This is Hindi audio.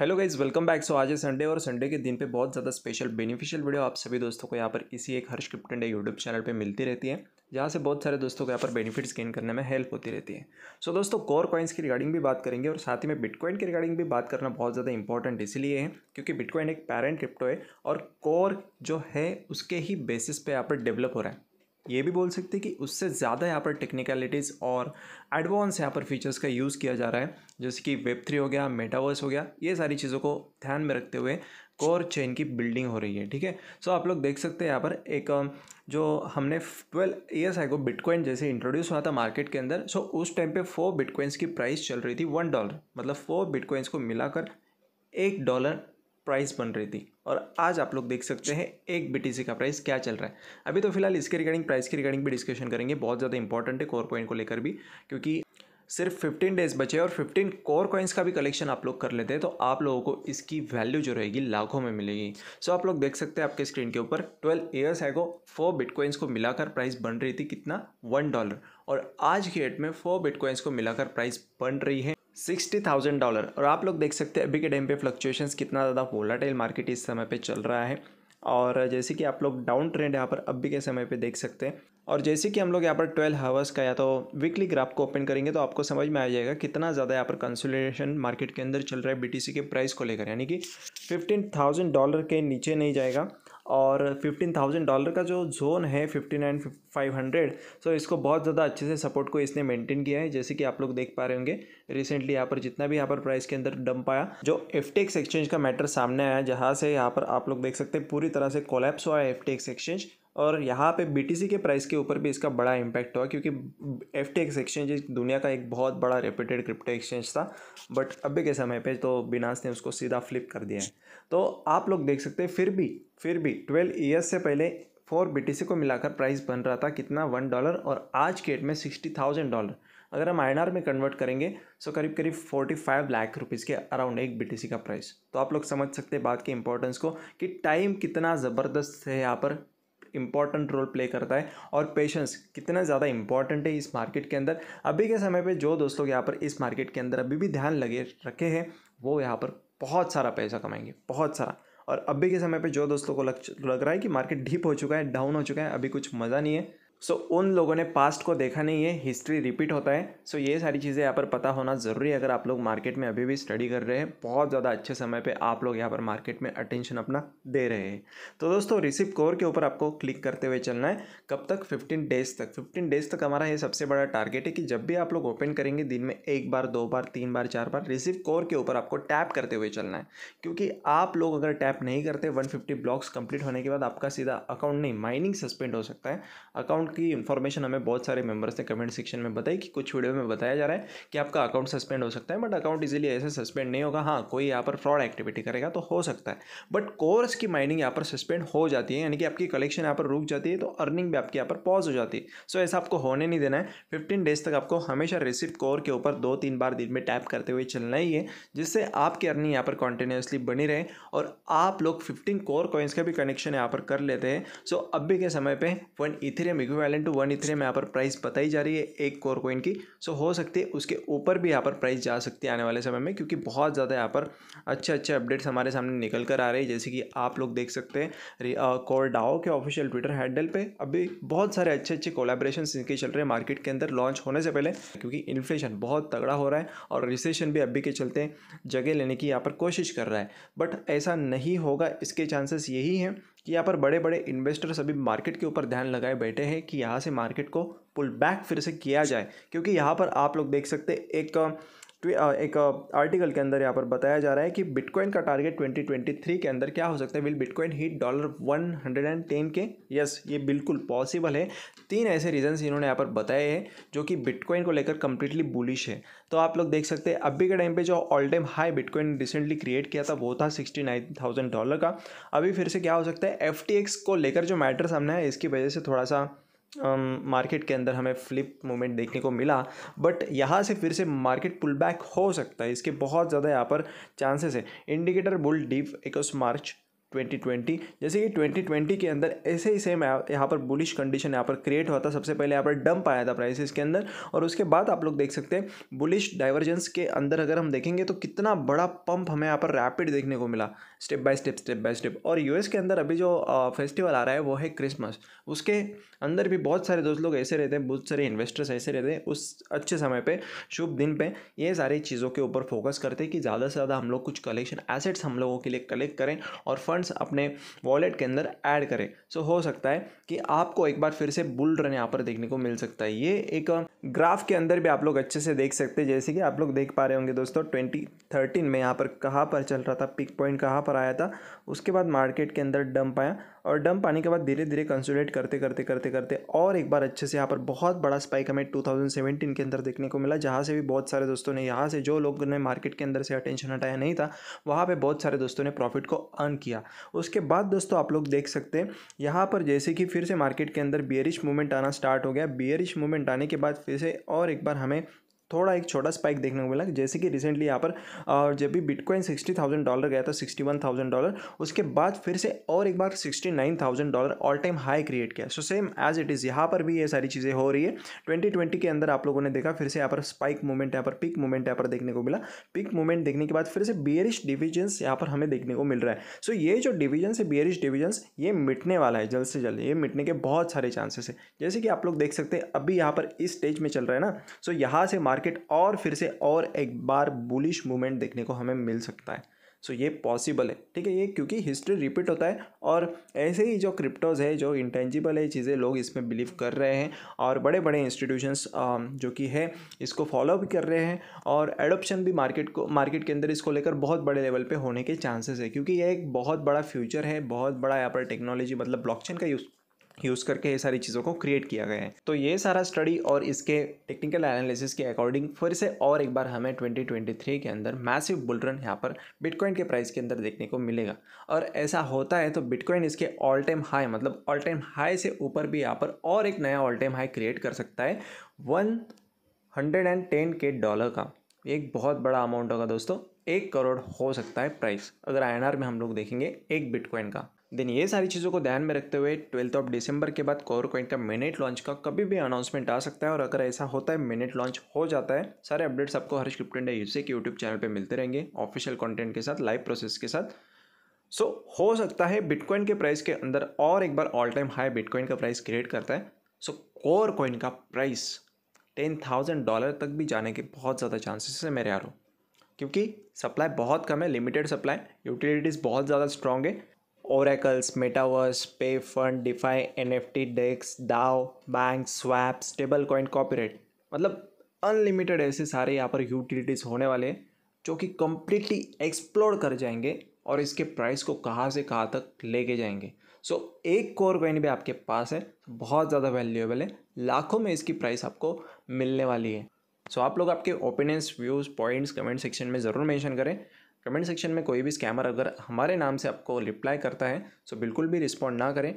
hello guys welcome back so आज है संडे और संडे के दिन पे बहुत ज़्यादा स्पेशल बेनिफिशियल वीडियो आप सभी दोस्तों को यहाँ पर इसी एक Harsh Krypton day YouTube channel पे मिलती रहती है जहाँ से बहुत सारे दोस्तों को यहाँ पर बेनिफिट्स गेन करने में हेल्प होती रहती है सो so, दोस्तों कोर कॉइन्स की रिगार्डिंग भी बात करेंगे और साथ ही में बिटकॉइन की रिगार्डिंग भी बात करना बहुत ज़्यादा इंपॉर्टेंट इसलिए है क्योंकि बिटकॉइन एक पैरेंट क्रिप्टो है और कोर जो है उसके ही बेसिस पर यहाँ पर डेवलप हो रहा है ये भी बोल सकते हैं कि उससे ज़्यादा यहाँ पर टेक्निकलिटीज़ और एडवांस यहाँ पर फीचर्स का यूज़ किया जा रहा है जैसे कि वेब थ्री हो गया मेटावर्स हो गया ये सारी चीज़ों को ध्यान में रखते हुए कोर चेन की बिल्डिंग हो रही है ठीक है सो आप लोग देख सकते हैं यहाँ पर एक जो हमने ट्वेल्व ईयर्स को बिटकॉइन जैसे इंट्रोड्यूस हुआ था मार्केट के अंदर सो उस टाइम पर फोर बिटकॉइंस की प्राइस चल रही थी वन डॉलर मतलब फोर बिटकॉइंस को मिलाकर एक डॉलर प्राइस बन रही थी और आज आप लोग देख सकते हैं एक बी का प्राइस क्या चल रहा है अभी तो फिलहाल इसके रिगार्डिंग प्राइस के रिगार्डिंग भी डिस्कशन करेंगे बहुत ज़्यादा इंपॉर्टेंट है कोर कॉइन को लेकर भी क्योंकि सिर्फ 15 डेज बचे और 15 कोर कॉइन्स का भी कलेक्शन आप लोग कर लेते हैं तो आप लोगों को इसकी वैल्यू जो रहेगी लाखों में मिलेगी सो so, आप लोग देख सकते हैं आपके स्क्रीन के ऊपर 12 ईयर्स है को फोर बिटकॉइंस को मिलाकर प्राइस बन रही थी कितना वन डॉलर और आज की डेट में फोर बिटकॉइंस को मिलाकर प्राइस बन रही है सिक्सटी थाउजेंड डॉलर और आप लोग देख सकते हैं अभी के टाइम पे फ्लक्चुएशंस कितना ज़्यादा वोलाटाइल मार्केट इस समय पे चल रहा है और जैसे कि आप लोग डाउन ट्रेंड यहाँ पर अभी के समय पे देख सकते हैं और जैसे कि हम लोग यहाँ पर ट्वेल्व हावर्स का या तो वीकली ग्राफ को ओपन करेंगे तो आपको समझ में आ जाएगा कितना ज़्यादा यहाँ पर कंसोलिडेशन मार्केट के अंदर चल रहा है बी के प्राइस को लेकर यानी कि फिफ्टीन थाउजेंड डॉलर के नीचे नहीं जाएगा और फिफ्टीन थाउजेंड डॉलर का जो जोन है fifty nine five hundred so इसको बहुत ज़्यादा अच्छे से सपोर्ट को इसने मेंटेन किया है जैसे कि आप लोग देख पा रहे होंगे रिसेंटली यहाँ पर जितना भी यहाँ पर प्राइस के अंदर डंप आया जो एफ एक्सचेंज का मैटर सामने आया जहाँ से यहाँ पर आप लोग देख सकते हैं पूरी तरह से कोलेप्स हुआ है एफ एक्सचेंज और यहाँ पे बी के प्राइस के ऊपर भी इसका बड़ा इम्पैक्ट हुआ क्योंकि एफ एक्सचेंज दुनिया का एक बहुत बड़ा रेप्यूटेड क्रिप्टो एक्सचेंज था बट अभी के समय पे तो बिनास ने उसको सीधा फ्लिप कर दिया है तो आप लोग देख सकते हैं फिर भी फिर भी ट्वेल्व ईयर्स से पहले फोर बीटीसी को मिलाकर प्राइस बन रहा था कितना वन डॉलर और आज के डेट में सिक्सटी थाउजेंड डॉलर अगर हम आई में कन्वर्ट करेंगे सो करीब करीब फोर्टी फाइव लाख रुपीज़ के अराउंड एक बी का प्राइस तो आप लोग समझ सकते हैं बात के इंपॉर्टेंस को कि टाइम कितना ज़बरदस्त है यहाँ पर इंपॉर्टेंट रोल प्ले करता है और पेशेंस कितना ज़्यादा इंपॉर्टेंट है इस मार्केट के अंदर अभी के समय पे जो दोस्तों यहाँ पर इस मार्केट के अंदर अभी भी ध्यान लगे रखे हैं वो यहाँ पर बहुत सारा पैसा कमाएंगे बहुत सारा और अभी के समय पे जो दोस्तों को लग लग रहा है कि मार्केट डीप हो चुका है डाउन हो चुका है अभी कुछ मज़ा नहीं है सो so, उन लोगों ने पास्ट को देखा नहीं है हिस्ट्री रिपीट होता है सो so, ये सारी चीज़ें यहाँ पर पता होना ज़रूरी है अगर आप लोग मार्केट में अभी भी स्टडी कर रहे हैं बहुत ज़्यादा अच्छे समय पे आप लोग यहाँ पर मार्केट में अटेंशन अपना दे रहे हैं तो दोस्तों रिसिप कोर के ऊपर आपको क्लिक करते हुए चलना है कब तक फिफ्टीन डेज तक फिफ्टीन डेज तक हमारा ये सबसे बड़ा टारगेट है कि जब भी आप लोग ओपन करेंगे दिन में एक बार दो बार तीन बार चार बार रिसिप कोर के ऊपर आपको टैप करते हुए चलना है क्योंकि आप लोग अगर टैप नहीं करते वन ब्लॉक्स कंप्लीट होने के बाद आपका सीधा अकाउंट नहीं माइनिंग सस्पेंड हो सकता है अकाउंट अकाउंट की इन्फॉर्मेशन हमें बहुत सारे मेंबर्स ने कमेंट सेक्शन में बताई कि कुछ वीडियो में बताया जा रहा है कि आपका अकाउंट सस्पेंड हो सकता है बट अकाउंट इजीली ऐसे सस्पेंड नहीं होगा हाँ कोई यहाँ पर फ्रॉड एक्टिविटी करेगा तो हो सकता है बट कोर्स की माइनिंग यहाँ पर सस्पेंड हो जाती है यानी कि आपकी कलेक्शन यहाँ पर रुक जाती है तो अर्निंग भी आपके यहाँ पर पॉज हो जाती है सो ऐसा आपको होने नहीं देना है फिफ्टीन डेज तक आपको हमेशा रिसिप्ट कोर के ऊपर दो तीन बार दिन में टैप करते हुए चलना ही है जिससे आपकी अर्निंग यहाँ पर कॉन्टिन्यूसली बनी रहे और आप लोग फिफ्टीन कोर कॉइन्स का भी कनेक्शन यहाँ पर कर लेते हैं सो अभी के समय पर one Ethereum equip equivalent to one Ethereum यहाँ पर प्राइस बताई जा रही है एक कोर कोइन की सो हो सकती है उसके ऊपर भी यहाँ पर प्राइस जा सकती है आने वाले समय में क्योंकि बहुत ज़्यादा यहाँ पर अच्छे अच्छे अपडेट्स हमारे सामने निकल कर आ रहे हैं जैसे कि आप लोग देख सकते हैं कोर डाओ के ऑफिशियल ट्विटर हैंडल पर अभी बहुत सारे अच्छे अच्छे कोलाब्रेशन इनके चल रहे हैं मार्केट के अंदर लॉन्च होने से पहले क्योंकि इन्फ्लेशन बहुत तगड़ा हो रहा है और रिसेशन भी अभी के चलते जगह लेने की यहाँ पर कोशिश कर रहा है बट ऐसा नहीं होगा इसके चांसेस यही हैं कि यहाँ पर बड़े बड़े इन्वेस्टर सभी मार्केट के ऊपर ध्यान लगाए बैठे हैं कि यहाँ से मार्केट को पुल बैक फिर से किया जाए क्योंकि यहाँ पर आप लोग देख सकते एक एक आर्टिकल के अंदर यहाँ पर बताया जा रहा है कि बिटकॉइन का टारगेट 2023 के अंदर क्या हो सकता है विल बिटकॉइन हिट डॉलर 110 के यस ये बिल्कुल पॉसिबल है तीन ऐसे रीजंस इन्होंने यहाँ पर बताए हैं जो कि बिटकॉइन को लेकर कंप्लीटली बुलिश है तो आप लोग देख सकते हैं अभी के टाइम पर जो all time high Bitcoin recently create किया था वो था सिक्सटी नाइन थाउजेंड डॉलर का अभी फिर से क्या हो सकता है एफ को लेकर जो मैटर सामने है इसकी वजह से थोड़ा सा मार्केट के अंदर हमें फ्लिप मोमेंट देखने को मिला बट यहाँ से फिर से मार्केट पुल बैक हो सकता है इसके बहुत ज़्यादा यहाँ पर चांसेस है इंडिकेटर बुल डीप इक्कीस मार्च 2020 जैसे कि 2020 के अंदर ऐसे ही सेम यहाँ पर बुलिश कंडीशन यहाँ पर क्रिएट हुआ था सबसे पहले यहाँ पर डंप आया था प्राइसेस के अंदर और उसके बाद आप लोग देख सकते हैं बुलिश डाइवर्जेंस के अंदर अगर हम देखेंगे तो कितना बड़ा पंप हमें यहाँ पर रैपिड देखने को मिला step by step step by step और यूएस के अंदर अभी जो फेस्टिवल आ रहा है वो है क्रिसमस उसके अंदर भी बहुत सारे दोस्त लोग ऐसे रहते हैं बहुत सारे इन्वेस्टर्स ऐसे रहते हैं उस अच्छे समय पर शुभ दिन पर ये सारी चीज़ों के ऊपर फोकस करते हैं कि ज़्यादा से ज़्यादा हम लोग कुछ कलेक्शन एसेट्स हम लोगों के लिए कलेक्ट करें और फंड फंड्स अपने वॉलेट के अंदर ऐड करें सो so, हो सकता है कि आपको एक बार फिर से बुल रन यहाँ पर देखने को मिल सकता है ये एक ग्राफ के अंदर भी आप लोग अच्छे से देख सकते हैं जैसे कि आप लोग देख पा रहे होंगे दोस्तों ट्वेंटी थर्टीन में यहाँ पर कहाँ पर चल रहा था पिक पॉइंट कहाँ पर आया था उसके बाद मार्केट के अंदर डंप आया और डंप आने के बाद धीरे धीरे कंसोलिडेट करते करते करते करते और एक बार अच्छे से यहाँ पर बहुत बड़ा स्पाइक हमें 2017 के अंदर देखने को मिला जहाँ से भी बहुत सारे दोस्तों ने यहाँ से जो लोग ने मार्केट के अंदर से अटेंशन हटाया नहीं था वहाँ पे बहुत सारे दोस्तों ने प्रॉफिट को अर्न किया उसके बाद दोस्तों आप लोग देख सकते हैं यहाँ पर जैसे कि फिर से मार्केट के अंदर बियरिश मूवमेंट आना स्टार्ट हो गया बियरिश मूवमेंट आने के बाद फिर से और एक बार हमें थोड़ा एक छोटा स्पाइक देखने को मिला जैसे कि रिसेंटली यहाँ पर और जब भी बिटकॉइन सिक्सटी थाउजेंड डॉलर गया था सिक्सटी वन थाउजेंड डॉलर उसके बाद फिर से और एक बार sixty nine thousand dollar all time high create किया so same as it is यहाँ पर भी ये सारी चीज़ें हो रही है ट्वेंटी ट्वेंटी के अंदर आप लोगों ने देखा फिर से यहाँ पर स्पाइक मूवमेंट यहाँ पर पिक मूवमेंट यहाँ पर देखने को मिला पिक मूवमेंट देखने के बाद फिर से बियरिश डिविजन्स यहाँ पर हमें देखने को मिल रहा है सो ये जो डिविजन्स है बियरिश डिविजन्स ये मिटने वाला है जल्द से जल्द ये मिटने के बहुत सारे चांसेस है जैसे कि आप लोग देख सकते हैं अभी यहाँ पर इस स्टेज में चल रहा है ना सो यहाँ से मार्केट मार्केट और फिर से और एक बार बुलिश मूवमेंट देखने को हमें मिल सकता है सो so, ये पॉसिबल है ठीक है ये क्योंकि हिस्ट्री रिपीट होता है और ऐसे ही जो क्रिप्टोज है जो इंटेंजिबल है चीज़ें लोग इसमें बिलीव कर रहे हैं और बड़े बड़े इंस्टीट्यूशंस जो कि है इसको फॉलो भी कर रहे हैं और एडोप्शन भी मार्केट को मार्केट के अंदर इसको लेकर बहुत बड़े लेवल पे होने के चांसेस है क्योंकि ये एक बहुत बड़ा फ्यूचर है बहुत बड़ा यहाँ पर टेक्नोलॉजी मतलब ब्लॉकचेन का यूज़ यूज़ करके ये सारी चीज़ों को क्रिएट किया गया है तो ये सारा स्टडी और इसके टेक्निकल एनालिसिस के अकॉर्डिंग फिर से और एक बार हमें 2023 के अंदर मैसिव बुलरन यहाँ पर बिटकॉइन के प्राइस के अंदर देखने को मिलेगा और ऐसा होता है तो बिटकॉइन इसके ऑल टाइम हाई मतलब ऑल टाइम हाई से ऊपर भी यहाँ पर और एक नया ऑल टाइम हाई क्रिएट कर सकता है one hundred and ten K dollar का एक बहुत बड़ा अमाउंट होगा दोस्तों एक करोड़ हो सकता है प्राइस अगर आई में हम लोग देखेंगे एक बिटकॉइन का देन ये सारी चीज़ों को ध्यान में रखते हुए ट्वेल्थ ऑफ दिसंबर के बाद कोर कॉइन का मिनट लॉन्च का कभी भी अनाउंसमेंट आ सकता है और अगर ऐसा होता है मिनट लॉन्च हो जाता है सारे अपडेट्स आपको हर क्रिप्टन डे यूसे के यूट्यूब चैनल पे मिलते रहेंगे ऑफिशियल कंटेंट के साथ लाइव प्रोसेस के साथ सो so, हो सकता है बिटकॉइन के प्राइस के अंदर और एक बार ऑल टाइम हाई बिटकॉइन का प्राइस क्रिएट करता है सो कोर कॉइन का प्राइस टेन थाउजेंड डॉलर तक भी जाने के बहुत ज़्यादा चांसेस है मेरे यारों क्योंकि सप्लाई बहुत कम है लिमिटेड सप्लाई यूटिलिटीज़ बहुत ज़्यादा स्ट्रॉन्ग है oracles metaverse pay fund DeFi N F T DEX DAO bank swap stable coin copyright मतलब अनलिमिटेड ऐसे सारे यहाँ पर यूटिलिटीज़ होने वाले हैं जो कि कम्प्लीटली एक्सप्लोर कर जाएंगे और इसके प्राइस को कहाँ से कहाँ तक लेके जाएंगे सो so, एक कोर कॉइन भी आपके पास है बहुत ज़्यादा वैल्यूएबल है लाखों में इसकी प्राइस आपको मिलने वाली है सो आप लोग आपके opinions views points comment section में ज़रूर मेंशन करें कमेंट सेक्शन में कोई भी स्कैमर अगर हमारे नाम से आपको रिप्लाई करता है सो तो बिल्कुल भी रिस्पॉन्ड ना करें